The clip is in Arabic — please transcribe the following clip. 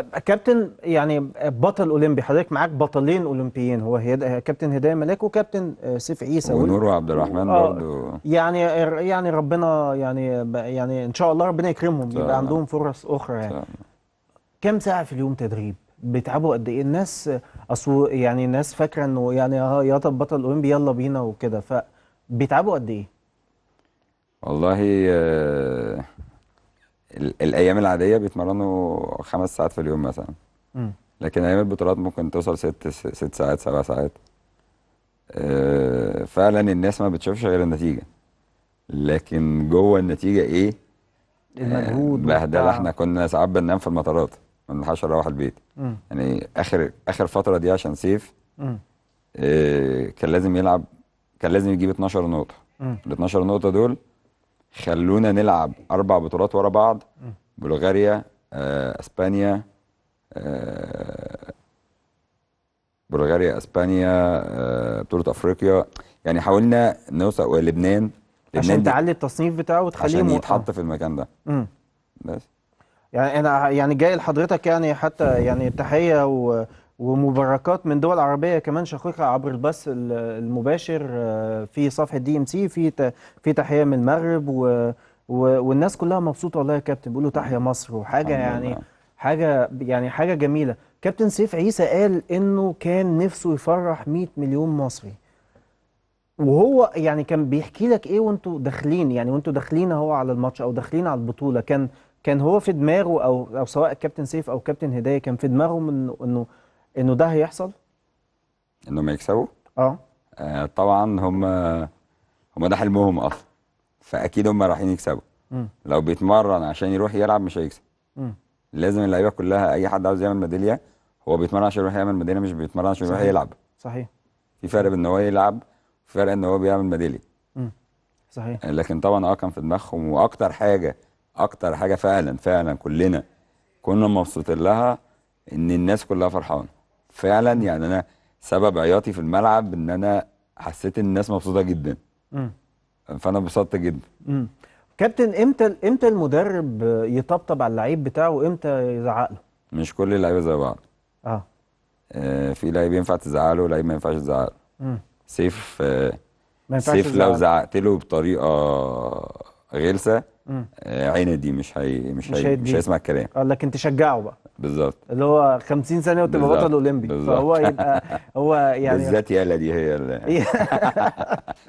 كابتن يعني بطل اولمبي حضرتك معاك بطلين اولمبيين هو هيدا كابتن هدايه ملاك وكابتن آه، سيف عيسى ونور عبد الرحمن برضه آه، برضو يعني يعني ربنا يعني يعني ان شاء الله ربنا يكرمهم يبقى عندهم فرص اخرى يعني كم ساعه في اليوم تدريب بيتعبوا قد ايه الناس اصو يعني الناس فاكره انه يعني اه يا طب بطل اولمبي يلا بينا وكده فبيتعبوا قد ايه والله آه الايام العاديه بيتمرنوا خمس ساعات في اليوم مثلا لكن ايام البطولات ممكن توصل ست ست ساعات سبع ساعات آه، فعلا الناس ما بتشوفش غير النتيجه لكن جوه النتيجه ايه المجهود آه، بهدله احنا كنا ساعات بننام في المطارات ما بنلحقش نروح البيت م. يعني اخر اخر فتره دي عشان سيف إيه كان لازم يلعب كان لازم يجيب 12 نقطه ال 12 نقطه دول خلونا نلعب اربع بطولات ورا بعض بلغاريا آه، اسبانيا آه، بلغاريا اسبانيا آه، بطوله افريقيا يعني حاولنا نوصل ولبنان عشان تعلي التصنيف بتاعه وتخليه عشان يتحط آه. في المكان ده مم. بس يعني انا يعني جاي لحضرتك يعني حتى يعني تحيه و ومباركات من دول عربيه كمان شقيقه عبر البث المباشر آه، في صفحه دي ام سي في في تحيه من المغرب و والناس كلها مبسوطه والله يا كابتن بيقولوا تحيا مصر وحاجه يعني حاجه يعني حاجه جميله كابتن سيف عيسى قال انه كان نفسه يفرح 100 مليون مصري وهو يعني كان بيحكي لك ايه وانتوا داخلين يعني وانتوا داخلين اهو على الماتش او داخلين على البطوله كان كان هو في دماغه او او سواء كابتن سيف او كابتن هدايه كان في دماغه انه انه انه ده هيحصل انهم يكسبوا آه. اه طبعا هم هم ده حلمهم اصلا فاكيد هم رايحين يكسبوا مم. لو بيتمرن عشان يروح يلعب مش هيكسب مم. لازم اللعيبه كلها اي حد عاوز يعمل ميداليه هو بيتمرن عشان يروح يعمل ميداليه مش بيتمرن عشان يروح يلعب صحيح في فرق ان هو يلعب في فرق ان هو بيعمل ميداليه صحيح آه، لكن طبعا اه كان في دماغهم واكتر حاجه اكتر حاجه فعلا فعلا كلنا كنا مبسوطين لها ان الناس كلها فرحانه فعلا يعني انا سبب عياطي في الملعب ان انا حسيت ان الناس مبسوطه جدا امم فانا انبسطت جدا امم كابتن امتى امتى المدرب يطبطب على اللعيب بتاعه وامتى يزعق له مش كل اللعيبه زي بعض اه, آه في لعيب ينفع تزعله ولعيب ما ينفعش تزعله سيف آه ما ينفعش سيف لو زعقت له بطريقه غلسه آه عينه دي مش هي مش هي مش هيسمع الكلام آه لكن تشجعه بقى بالظبط اللي هو 50 سنه وتبقى بطل اولمبي فهو يبقى هو يعني بالذات يالا دي هي